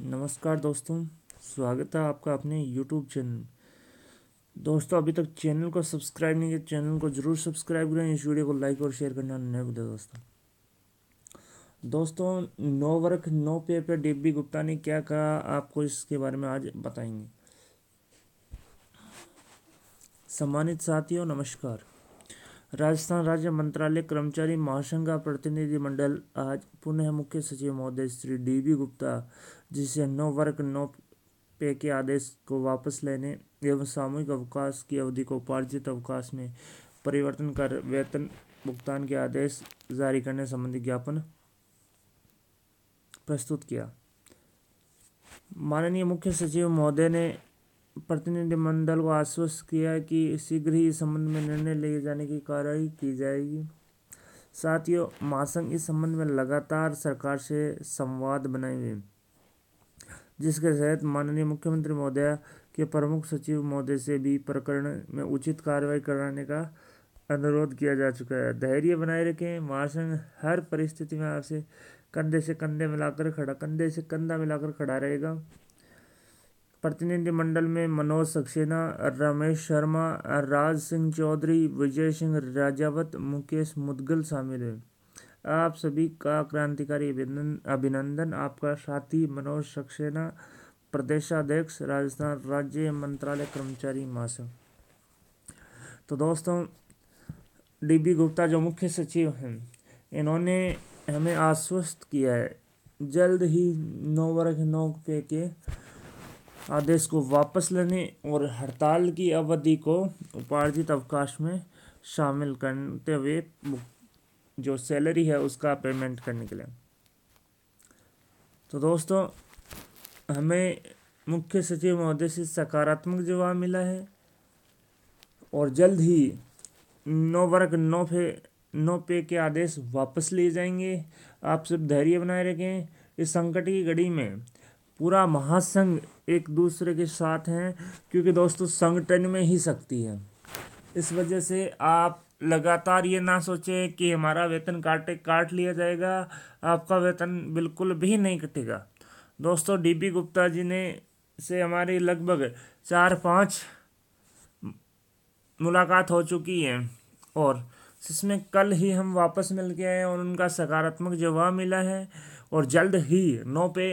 नमस्कार दोस्तों स्वागत है आपका अपने यूट्यूब चैनल दोस्तों अभी तक चैनल को सब्सक्राइब नहीं किया चैनल को ज़रूर सब्सक्राइब करें इस वीडियो को लाइक और शेयर करना नहीं भूलें दोस्तों दोस्तों नो वर्क नो पे पे डीबी गुप्ता ने क्या कहा आपको इसके बारे में आज बताएंगे सम्मानित साथियों नमस्कार राजस्थान राज्य मंत्रालय कर्मचारी महासंघ का प्रतिनिधिमंडल आज पुनः मुख्य सचिव महोदय श्री डी बी गुप्ता जिससे नो वर्क नो पे के आदेश को वापस लेने एवं सामूहिक अवकाश की अवधि को उपार्जित अवकाश में परिवर्तन कर वेतन भुगतान के आदेश जारी करने संबंधी ज्ञापन प्रस्तुत किया माननीय मुख्य सचिव महोदय ने प्रतिनिधिमंडल को आश्वस्त किया कि शीघ्र ही इस संबंध में निर्णय लिए जाने की कार्रवाई की जाएगी साथियों महासंघ इस संबंध में लगातार सरकार से संवाद बनाए हुए जिसके तहत माननीय मुख्यमंत्री महोदय के प्रमुख सचिव महोदय से भी प्रकरण में उचित कार्रवाई कराने का अनुरोध किया जा चुका है धैर्य बनाए रखें महासंघ हर परिस्थिति में आपसे कंधे से कंधे मिलाकर खड़ा कंधे से कंधा मिलाकर खड़ा रहेगा प्रतिनिधिमंडल में मनोज सक्सेना रमेश शर्मा राज सिंह चौधरी विजय सिंह राजावत मुकेश मुदगल शामिल हैं आप सभी का क्रांतिकारी अभिनंदन आपका साथी मनोज सक्सेना प्रदेशाध्यक्ष राजस्थान राज्य मंत्रालय कर्मचारी महासंघ तो दोस्तों डीबी गुप्ता जो मुख्य सचिव हैं इन्होंने हमें आश्वस्त किया है जल्द ही नौ वर्ग नौ पे के आदेश को वापस लेने और हड़ताल की अवधि को उपार्जित अवकाश में शामिल करते हुए जो सैलरी है उसका पेमेंट करने के लिए तो दोस्तों हमें मुख्य सचिव महोदय से सकारात्मक जवाब मिला है और जल्द ही no work no pay no pay के आदेश वापस लिए जाएंगे आप सब धैर्य बनाए रखें इस संकट की घड़ी में पूरा महासंघ एक दूसरे के साथ हैं क्योंकि दोस्तों संगठन में ही शक्ति है इस वजह से आप लगातार ये ना सोचें कि हमारा वेतन काटे काट लिया जाएगा आपका वेतन बिल्कुल भी नहीं कटेगा दोस्तों डीबी गुप्ता जी ने से हमारी लगभग चार पाँच मुलाकात हो चुकी है और जिसमें कल ही हम वापस मिल गए हैं और उनका सकारात्मक जवाब मिला है और जल्द ही नो पे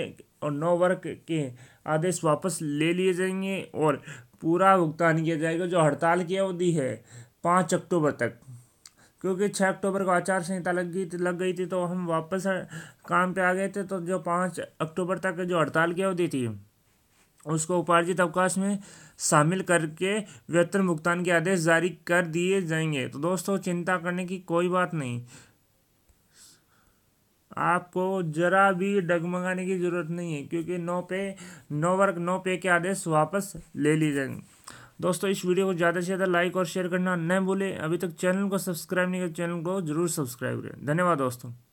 और नो वर्क के आदेश वापस ले लिए जाएंगे और पूरा भुगतान किया जाएगा जो हड़ताल की अवधि है पाँच अक्टूबर तक क्योंकि छः अक्टूबर को आचार संहिता लग गई लग गई थी तो हम वापस काम पे आ गए थे तो जो पाँच अक्टूबर तक जो हड़ताल की अवधि थी उसको उपार्जित अवकाश में शामिल करके वेतन भुगतान के आदेश जारी कर दिए जाएंगे तो दोस्तों चिंता करने की कोई बात नहीं आपको जरा भी डगमगाने की ज़रूरत नहीं है क्योंकि नौ पे नौ वर्क नौ पे के आदेश वापस ले लिए जाएंगे दोस्तों इस वीडियो को ज़्यादा से ज़्यादा लाइक और शेयर करना न भूलें अभी तक चैनल को सब्सक्राइब नहीं किया चैनल को जरूर सब्सक्राइब करें धन्यवाद दोस्तों